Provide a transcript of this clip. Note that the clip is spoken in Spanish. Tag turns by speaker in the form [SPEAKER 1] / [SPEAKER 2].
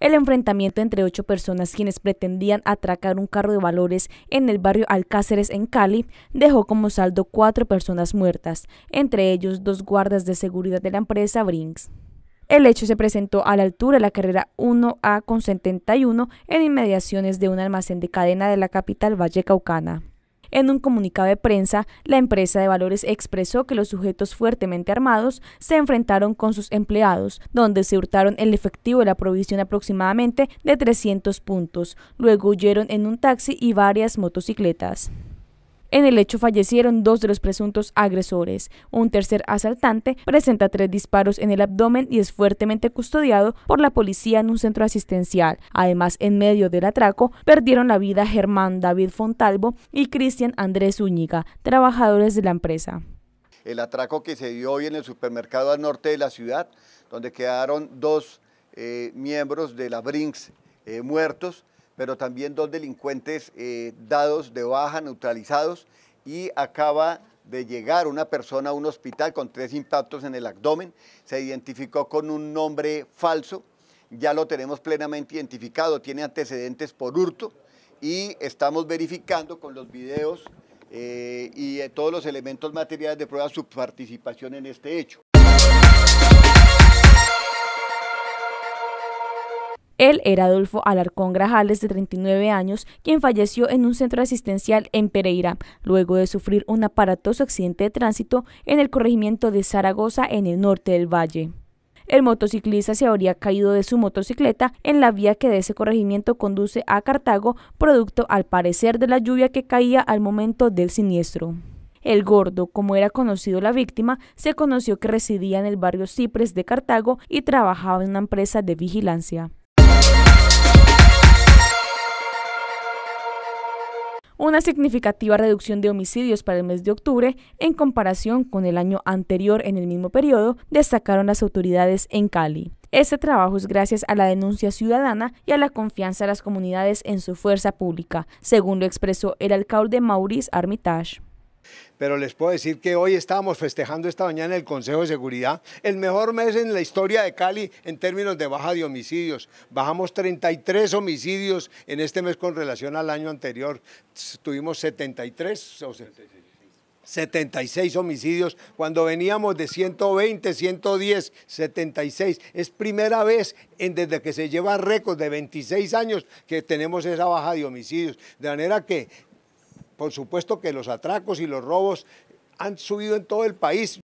[SPEAKER 1] El enfrentamiento entre ocho personas quienes pretendían atracar un carro de valores en el barrio Alcáceres en Cali dejó como saldo cuatro personas muertas, entre ellos dos guardas de seguridad de la empresa Brinks. El hecho se presentó a la altura de la carrera 1A con 71 en inmediaciones de un almacén de cadena de la capital Valle Caucana. En un comunicado de prensa, la empresa de valores expresó que los sujetos fuertemente armados se enfrentaron con sus empleados, donde se hurtaron el efectivo de la provisión aproximadamente de 300 puntos. Luego huyeron en un taxi y varias motocicletas. En el hecho fallecieron dos de los presuntos agresores. Un tercer asaltante presenta tres disparos en el abdomen y es fuertemente custodiado por la policía en un centro asistencial. Además, en medio del atraco, perdieron la vida Germán David Fontalvo y Cristian Andrés Úñiga, trabajadores de la empresa.
[SPEAKER 2] El atraco que se dio hoy en el supermercado al norte de la ciudad, donde quedaron dos eh, miembros de la Brinks eh, muertos, pero también dos delincuentes eh, dados de baja, neutralizados, y acaba de llegar una persona a un hospital con tres impactos en el abdomen, se identificó con un nombre falso, ya lo tenemos plenamente identificado, tiene antecedentes por hurto y estamos verificando con los videos eh, y eh, todos los elementos materiales de prueba su participación en este hecho.
[SPEAKER 1] Él era Adolfo Alarcón Grajales, de 39 años, quien falleció en un centro asistencial en Pereira, luego de sufrir un aparatoso accidente de tránsito en el corregimiento de Zaragoza, en el norte del valle. El motociclista se habría caído de su motocicleta en la vía que de ese corregimiento conduce a Cartago, producto al parecer de la lluvia que caía al momento del siniestro. El gordo, como era conocido la víctima, se conoció que residía en el barrio Cipres de Cartago y trabajaba en una empresa de vigilancia. una significativa reducción de homicidios para el mes de octubre en comparación con el año anterior en el mismo periodo, destacaron las autoridades en Cali. Este trabajo es gracias a la denuncia ciudadana y a la confianza de las comunidades en su fuerza pública, según lo expresó el alcalde Maurice Armitage
[SPEAKER 3] pero les puedo decir que hoy estábamos festejando esta mañana en el Consejo de Seguridad, el mejor mes en la historia de Cali en términos de baja de homicidios. Bajamos 33 homicidios en este mes con relación al año anterior. Tuvimos 73 o 76 homicidios, cuando veníamos de 120, 110, 76. Es primera vez en, desde que se lleva récord de 26 años que tenemos esa baja de homicidios. De manera que por supuesto que los atracos y los robos han subido en todo el país.